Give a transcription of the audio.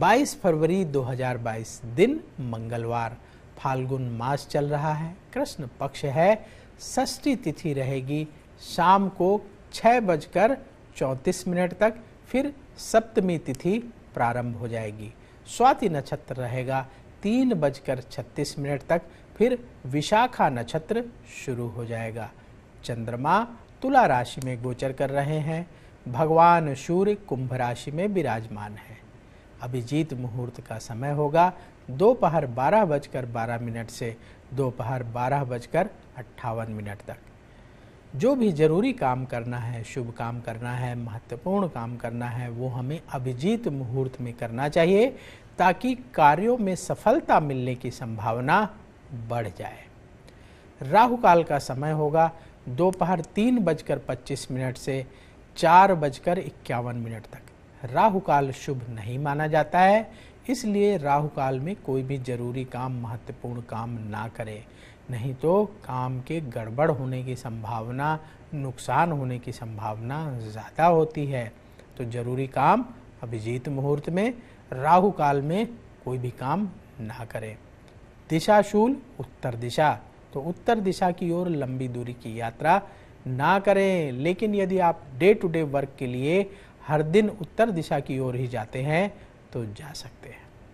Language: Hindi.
22 फरवरी 2022 दिन मंगलवार फाल्गुन मास चल रहा है कृष्ण पक्ष है षष्ठी तिथि रहेगी शाम को छः बजकर चौंतीस मिनट तक फिर सप्तमी तिथि प्रारंभ हो जाएगी स्वाति नक्षत्र रहेगा तीन बजकर छत्तीस मिनट तक फिर विशाखा नक्षत्र शुरू हो जाएगा चंद्रमा तुला राशि में गोचर कर रहे हैं भगवान सूर्य कुंभ राशि में विराजमान है अभिजीत मुहूर्त का समय होगा दोपहर बारह बजकर बारह मिनट से दोपहर बारह बजकर अट्ठावन मिनट तक जो भी जरूरी काम करना है शुभ काम करना है महत्वपूर्ण काम करना है वो हमें अभिजीत मुहूर्त में करना चाहिए ताकि कार्यों में सफलता मिलने की संभावना बढ़ जाए राहु काल का समय होगा दोपहर तीन बजकर पच्चीस मिनट से चार बजकर इक्यावन मिनट तक राहु काल शुभ नहीं माना जाता है इसलिए राहु काल में कोई भी जरूरी काम महत्वपूर्ण काम ना करें नहीं तो काम के गड़बड़ होने की संभावना नुकसान होने की संभावना ज़्यादा होती है तो जरूरी काम अभिजीत मुहूर्त में राहु काल में कोई भी काम ना करें दिशाशूल उत्तर दिशा तो उत्तर दिशा की ओर लंबी दूरी की यात्रा ना करें लेकिन यदि आप डे टू डे वर्क के लिए हर दिन उत्तर दिशा की ओर ही जाते हैं तो जा सकते हैं